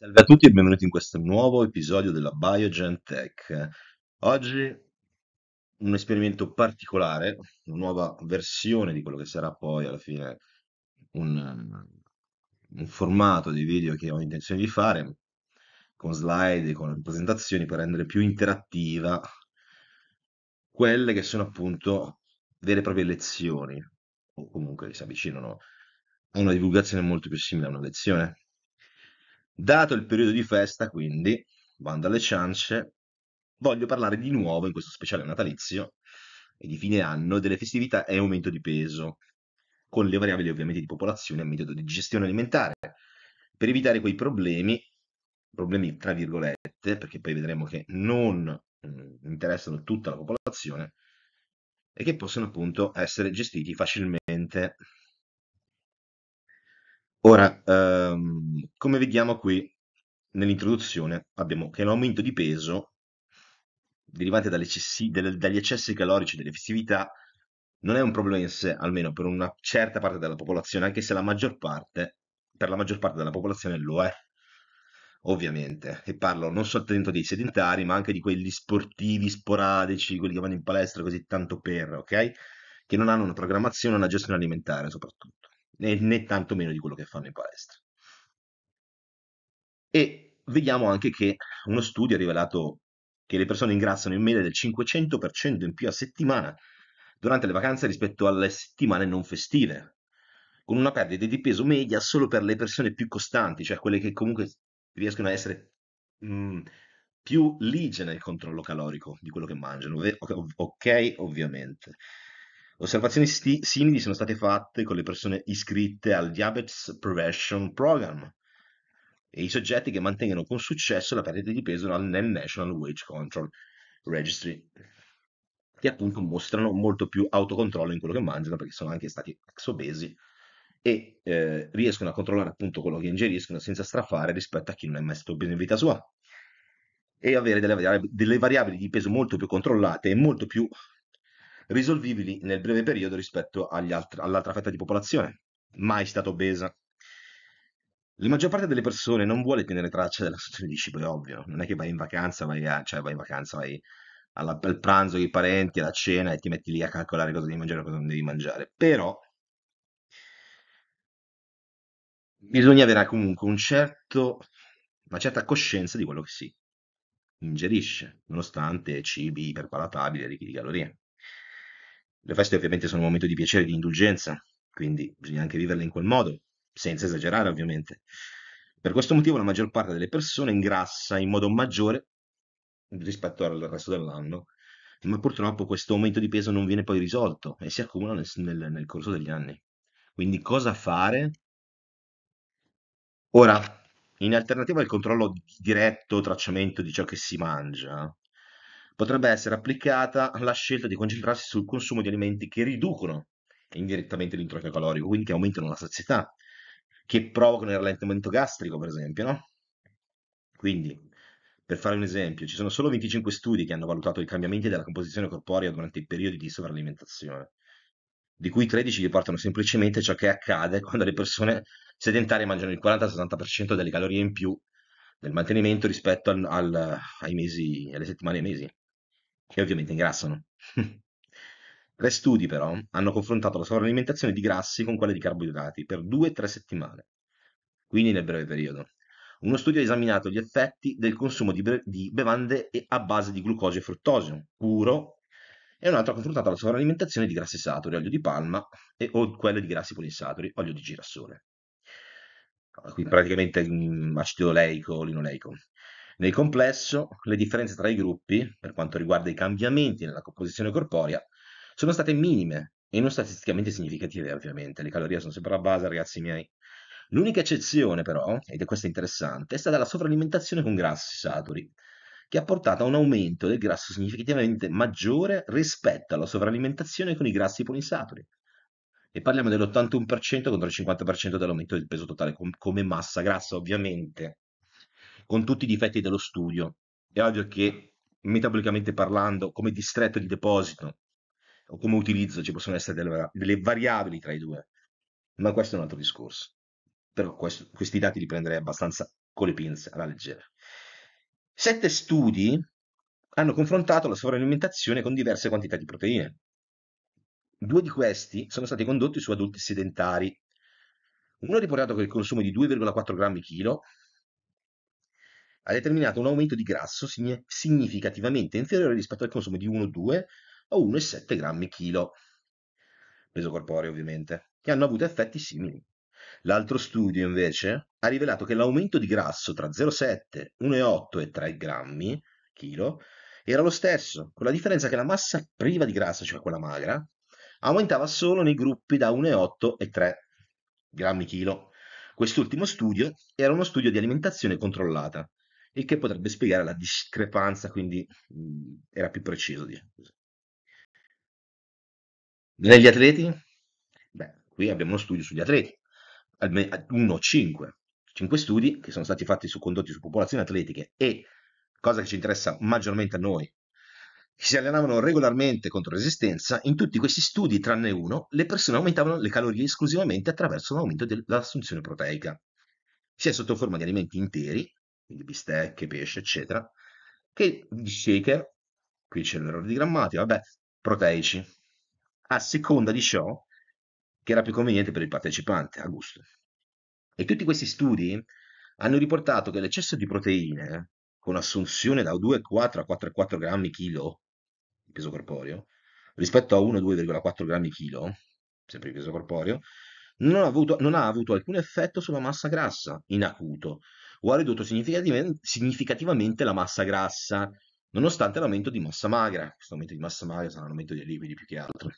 Salve a tutti e benvenuti in questo nuovo episodio della Biogen Tech. Oggi un esperimento particolare, una nuova versione di quello che sarà poi alla fine un, un formato di video che ho intenzione di fare con slide, con presentazioni per rendere più interattiva quelle che sono appunto vere e proprie lezioni o comunque si avvicinano a una divulgazione molto più simile a una lezione Dato il periodo di festa, quindi, bando alle ciance, voglio parlare di nuovo in questo speciale natalizio e di fine anno delle festività e aumento di peso, con le variabili ovviamente di popolazione e metodo di gestione alimentare, per evitare quei problemi, problemi tra virgolette, perché poi vedremo che non mh, mm, interessano tutta la popolazione e che possono appunto essere gestiti facilmente Ora, ehm, come vediamo qui nell'introduzione, abbiamo che l'aumento di peso derivante dagli eccessi calorici delle festività non è un problema in sé, almeno per una certa parte della popolazione, anche se la maggior parte, per la maggior parte della popolazione lo è, ovviamente. E parlo non soltanto dei sedentari, ma anche di quelli sportivi, sporadici, quelli che vanno in palestra così tanto per, ok? Che non hanno una programmazione, una gestione alimentare soprattutto né tantomeno di quello che fanno in palestra. E vediamo anche che uno studio ha rivelato che le persone ingrassano in media del 500% in più a settimana durante le vacanze rispetto alle settimane non festive, con una perdita di peso media solo per le persone più costanti, cioè quelle che comunque riescono a essere mh, mm, più ligie nel controllo calorico di quello che mangiano. Ok, ovviamente. Osservazioni sti- simili sono state fatte con le persone iscritte al Diabetes Prevention Program e i soggetti che mantengono con successo la perdita di peso nel National Wage Control Registry, che appunto mostrano molto più autocontrollo in quello che mangiano perché sono anche stati ex-obesi e eh, riescono a controllare appunto quello che ingeriscono senza strafare rispetto a chi non è mai stato obeso in vita sua e avere delle variabili, delle variabili di peso molto più controllate e molto più risolvibili nel breve periodo rispetto alt- all'altra fetta di popolazione, mai stata obesa. La maggior parte delle persone non vuole tenere traccia della situazione di cibo, è ovvio. Non è che vai in vacanza, vai, a, cioè vai in vacanza, vai alla, al pranzo con i parenti, alla cena e ti metti lì a calcolare cosa devi mangiare e cosa non devi mangiare. Però bisogna avere comunque un certo, una certa coscienza di quello che si ingerisce, nonostante cibi iperpalatabili e ricchi di calorie. Le feste ovviamente sono un momento di piacere e di indulgenza, quindi bisogna anche viverle in quel modo, senza esagerare ovviamente. Per questo motivo la maggior parte delle persone ingrassa in modo maggiore rispetto al resto dell'anno, ma purtroppo questo aumento di peso non viene poi risolto e si accumula nel, nel, nel corso degli anni. Quindi cosa fare? Ora, in alternativa al controllo diretto, tracciamento di ciò che si mangia, potrebbe essere applicata alla scelta di concentrarsi sul consumo di alimenti che riducono indirettamente l'introito calorico, quindi che aumentano la sazietà, che provocano il rallentamento gastrico, per esempio, no? Quindi, per fare un esempio, ci sono solo 25 studi che hanno valutato i cambiamenti della composizione corporea durante i periodi di sovralimentazione, di cui 13 riportano semplicemente ciò che accade quando le persone sedentarie mangiano il 40 60 delle calorie in più del mantenimento rispetto al, al, ai mesi, alle settimane e ai mesi e ovviamente ingrassano. Tre studi però hanno confrontato la sovralimentazione di grassi con quella di carboidrati per 2-3 settimane, quindi nel breve periodo. Uno studio ha esaminato gli effetti del consumo di, bre- di bevande a base di glucosio e fruttosio puro e un altro ha confrontato la sovralimentazione di grassi saturi, olio di palma e, o quella di grassi polinsaturi, olio di girasole. Qui praticamente mh, mm, acido oleico, linoleico. Nel complesso, le differenze tra i gruppi, per quanto riguarda i cambiamenti nella composizione corporea, sono state minime e non statisticamente significative, ovviamente. Le calorie sono sempre a base, ragazzi miei. L'unica eccezione, però, ed è questa interessante, è stata la sovralimentazione con grassi saturi, che ha portato a un aumento del grasso significativamente maggiore rispetto alla sovralimentazione con i grassi polinsaturi. E parliamo dell'81% contro il 50% dell'aumento del peso totale com- come massa grassa, ovviamente con tutti i difetti dello studio. È ovvio che metabolicamente parlando, come distretto di deposito o come utilizzo ci possono essere delle, delle variabili tra i due, ma questo è un altro discorso. Però questo, questi dati li prenderei abbastanza con le pinze, alla leggera. Sette studi hanno confrontato la sovralimentazione con diverse quantità di proteine. Due di questi sono stati condotti su adulti sedentari. Uno ha riportato che il consumo di 2,4 grammi chilo ha determinato un aumento di grasso significativamente inferiore rispetto al consumo di 1,2 o 1,7 grammi chilo, peso corporeo ovviamente, che hanno avuto effetti simili. L'altro studio invece ha rivelato che l'aumento di grasso tra 0,7, 1,8 e 3 grammi chilo era lo stesso, con la differenza che la massa priva di grasso, cioè quella magra, aumentava solo nei gruppi da 1,8 e 3 grammi chilo. Quest'ultimo studio era uno studio di alimentazione controllata, il che potrebbe spiegare la discrepanza, quindi mh, mhmm, era più preciso. Dire. così. Negli atleti? Beh, qui abbiamo uno studio sugli atleti, almeno uno o cinque. Cinque studi che sono stati fatti su condotti su popolazioni atletiche e, cosa che ci interessa maggiormente a noi, si allenavano regolarmente contro resistenza, in tutti questi studi, tranne uno, le persone aumentavano le calorie esclusivamente attraverso l'aumento dell'assunzione proteica, sia sotto forma di alimenti interi, quindi bistecche, pesce, eccetera, che gli shaker, qui c'è l'errore di grammatica, vabbè, proteici, a seconda di ciò che era più conveniente per il partecipante, a gusto. E tutti questi studi hanno riportato che l'eccesso di proteine, con assunzione da 2,4 a 4,4 grammi chilo di peso corporeo, rispetto a 1,2,4 grammi chilo, sempre di peso corporeo, non ha, avuto, non ha avuto alcun effetto sulla massa grassa in acuto, o ha ridotto significativamente, la massa grassa, nonostante l'aumento di massa magra. Questo aumento di massa magra sarà un aumento dei liquidi più che altro.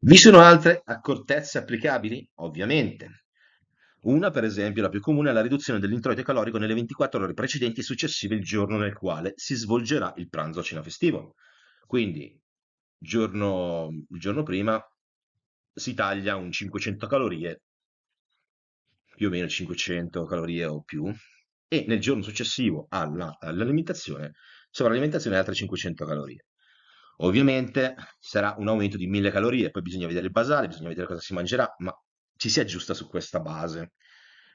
Vi sono altre accortezze applicabili? Ovviamente. Una, per esempio, la più comune è la riduzione dell'introito calorico nelle 24 ore precedenti e successive il giorno nel quale si svolgerà il pranzo a cena festivo. Quindi, giorno, il giorno prima si taglia un 500 calorie più o meno 500 calorie o più, e nel giorno successivo alla, all'alimentazione, sovralimentazione altre 500 calorie. Ovviamente sarà un aumento di 1000 calorie, poi bisogna vedere il basale, bisogna vedere cosa si mangerà, ma ci si aggiusta su questa base.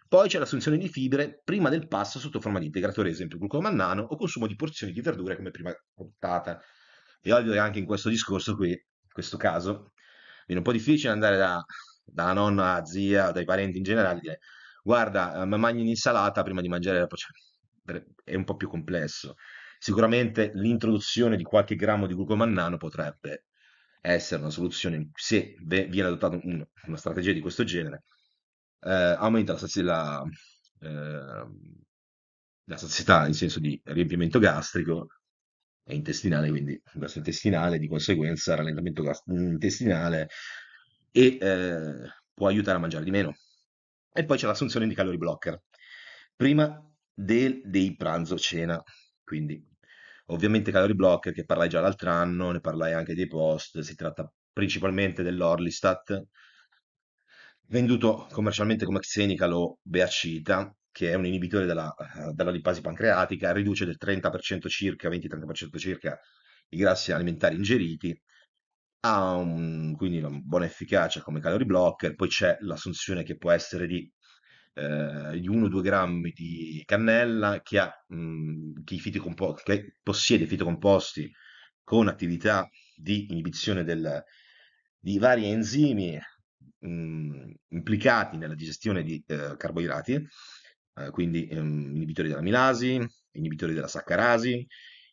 Poi c'è l'assunzione di fibre prima del pasto sotto forma di integratore, ad esempio glucomannano, o consumo di porzioni di verdure come prima puntata. È ovvio che anche in questo discorso qui, in questo caso, viene un po' difficile andare da dalla nonna alla zia, dai parenti in generale, dire guarda, eh, mangi un'insalata prima di mangiare la cioè, è un po' più complesso. Sicuramente l'introduzione di qualche grammo di glucomannano potrebbe essere una soluzione se viene adottata una strategia di questo genere. Eh, aumenta la, la, eh, la sazietà in senso di riempimento gastrico e intestinale, quindi verso intestinale, di conseguenza rallentamento intestinale, e eh, può aiutare a mangiare di meno. E poi c'è l'assunzione di calorie blocker, prima del, pranzo-cena, quindi ovviamente calorie blocker che parlai già l'altro anno, ne parlai anche dei post, si tratta principalmente dell'Orlistat, venduto commercialmente come Xenical o Beacita, che è un inibitore della, della lipasi pancreatica, riduce del 30% circa, 20-30% circa i grassi alimentari ingeriti ha un- quindi una buona efficacia come calorie blocker, poi c'è l'assunzione che può essere di eh, di 1-2 grammi di cannella che, ha, mh, mhmm, che, i fitocompo- che possiede i fitocomposti con attività di inibizione del- di vari enzimi mh, mhmm, implicati nella digestione di eh, carboidrati, eh, quindi ehm, inibitori della milasi, inibitori della saccarasi,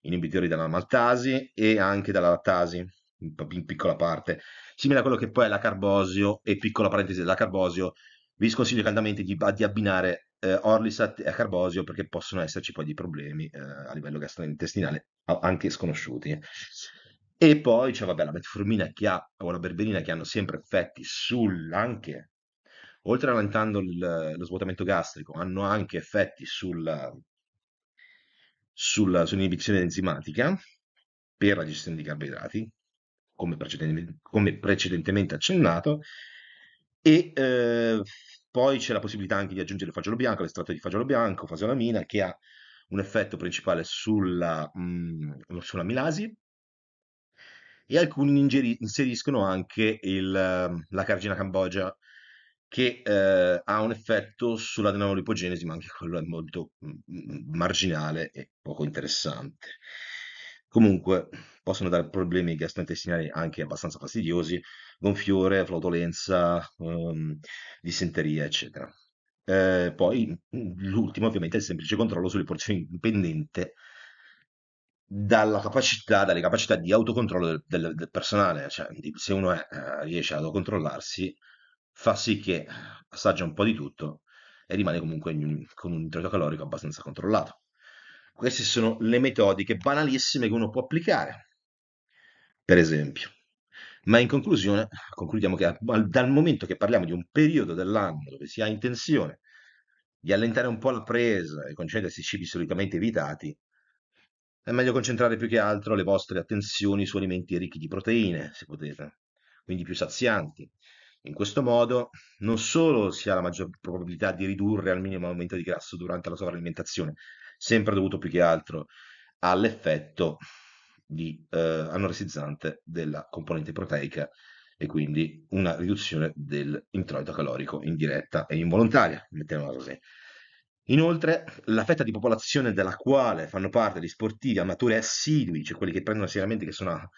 inibitori della maltasi e anche della lattasi in piccola parte, simile a quello che poi è la Carbosio, e piccola parentesi della Carbosio, vi sconsiglio caldamente di, di abbinare eh, Orlisat a Carbosio perché possono esserci poi dei problemi eh, a livello gastrointestinale anche sconosciuti. E poi c'è cioè, la metformina che ha, o la berberina che hanno sempre effetti sull'anche, oltre a rallentando lo svuotamento gastrico, hanno anche effetti sulla, sulla, sull'inibizione enzimatica per la gestione di carboidrati, come precedentemente, come precedentemente accennato, e eh, poi c'è la possibilità anche di aggiungere il fagiolo bianco, l'estratto di fagiolo bianco, fasolamina, che ha un effetto principale sulla, mh, mm, sulla milasi, e alcuni ingeri- inseriscono anche il, ehm, la cargina cambogia, che eh, ha un effetto sull'adenolipogenesi, ma anche quello è molto mh, mm, mm, marginale e poco interessante. Comunque, possono dare problemi gastrointestinali anche abbastanza fastidiosi, gonfiore, flautolenza, ehm, dissenteria, eccetera. Eh, poi l'ultimo ovviamente è il semplice controllo sulle porzioni dipendente dalla capacità, dalle capacità di autocontrollo del, del, del personale, cioè se uno è, eh, riesce ad autocontrollarsi fa sì che assaggia un po' di tutto e rimane comunque in, con un introito calorico abbastanza controllato. Queste sono le metodiche banalissime che uno può applicare per esempio. Ma in conclusione, concludiamo che dal momento che parliamo di un periodo dell'anno dove si ha intenzione di allentare un po' la presa e concedersi cibi solitamente evitati, è meglio concentrare più che altro le vostre attenzioni su alimenti ricchi di proteine, se potete, quindi più sazianti. In questo modo non solo si ha la maggior probabilità di ridurre al minimo l'aumento di grasso durante la sovralimentazione, sempre dovuto più che altro all'effetto di eh, anoressizzante della componente proteica e quindi una riduzione dell'introito calorico indiretta e involontaria, mettiamola così. Inoltre, la fetta di popolazione della quale fanno parte gli sportivi amatori assidui, cioè quelli che prendono seriamente, che sono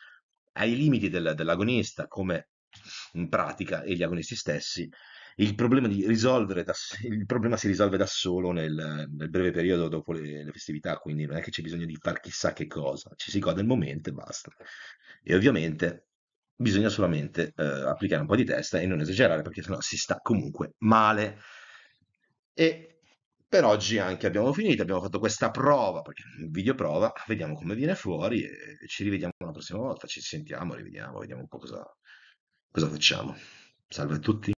ai limiti del, dell'agonista, come in pratica e gli agonisti stessi, il problema, da, il problema, si risolve da solo nel, nel breve periodo dopo le, le, festività, quindi non è che c'è bisogno di fare chissà che cosa, ci si gode il momento e basta. E ovviamente bisogna solamente eh, applicare un po' di testa e non esagerare perché sennò si sta comunque male. E per oggi anche abbiamo finito, abbiamo fatto questa prova, perché video prova, vediamo come viene fuori e, e ci rivediamo la prossima volta, ci sentiamo, rivediamo, vediamo un po' cosa, cosa facciamo. Salve a tutti.